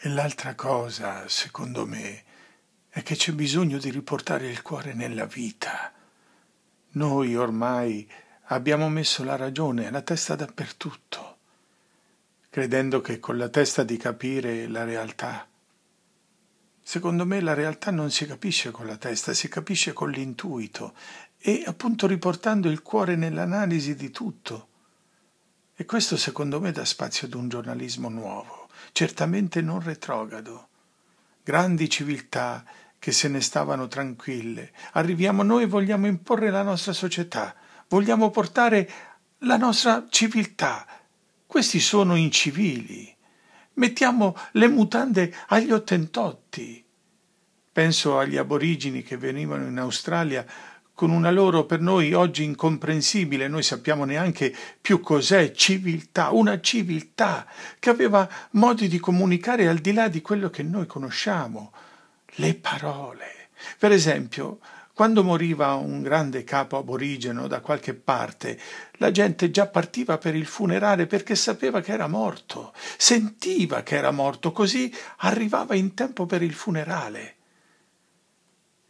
E l'altra cosa, secondo me, è che c'è bisogno di riportare il cuore nella vita. Noi ormai abbiamo messo la ragione e la testa dappertutto, credendo che con la testa di capire la realtà. Secondo me la realtà non si capisce con la testa, si capisce con l'intuito e appunto riportando il cuore nell'analisi di tutto. E questo secondo me dà spazio ad un giornalismo nuovo certamente non retrogrado. Grandi civiltà che se ne stavano tranquille. Arriviamo noi e vogliamo imporre la nostra società, vogliamo portare la nostra civiltà. Questi sono incivili. Mettiamo le mutande agli ottentotti. Penso agli aborigini che venivano in Australia con una loro per noi oggi incomprensibile, noi sappiamo neanche più cos'è civiltà, una civiltà che aveva modi di comunicare al di là di quello che noi conosciamo, le parole. Per esempio, quando moriva un grande capo aborigeno da qualche parte, la gente già partiva per il funerale perché sapeva che era morto, sentiva che era morto, così arrivava in tempo per il funerale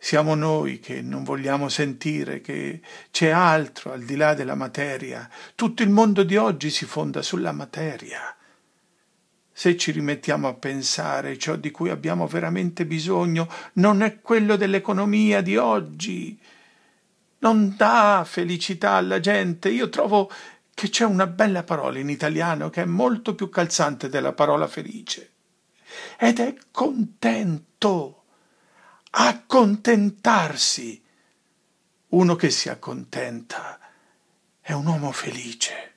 siamo noi che non vogliamo sentire che c'è altro al di là della materia. Tutto il mondo di oggi si fonda sulla materia. Se ci rimettiamo a pensare ciò di cui abbiamo veramente bisogno non è quello dell'economia di oggi. Non dà felicità alla gente. Io trovo che c'è una bella parola in italiano che è molto più calzante della parola felice. Ed è contento accontentarsi. Uno che si accontenta è un uomo felice.